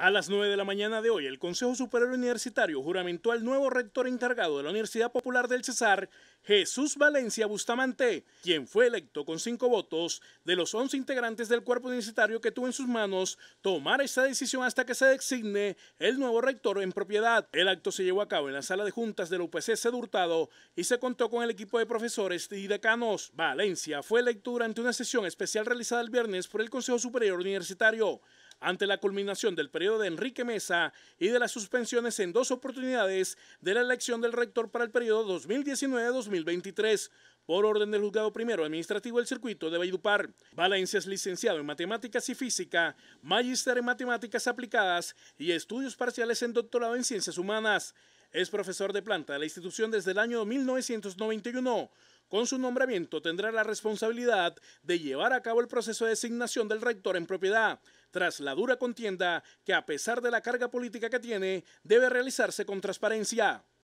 A las 9 de la mañana de hoy, el Consejo Superior Universitario juramentó al nuevo rector encargado de la Universidad Popular del Cesar, Jesús Valencia Bustamante, quien fue electo con cinco votos de los 11 integrantes del cuerpo universitario que tuvo en sus manos tomar esta decisión hasta que se designe el nuevo rector en propiedad. El acto se llevó a cabo en la sala de juntas del UPC Sedurtado y se contó con el equipo de profesores y decanos. Valencia fue electo durante una sesión especial realizada el viernes por el Consejo Superior Universitario ante la culminación del periodo de Enrique Mesa y de las suspensiones en dos oportunidades de la elección del rector para el periodo 2019-2023 por orden del juzgado primero administrativo del circuito de Valledupar. Valencia es licenciado en matemáticas y física, magíster en matemáticas aplicadas y estudios parciales en doctorado en ciencias humanas. Es profesor de planta de la institución desde el año 1991. Con su nombramiento tendrá la responsabilidad de llevar a cabo el proceso de designación del rector en propiedad, tras la dura contienda que a pesar de la carga política que tiene, debe realizarse con transparencia.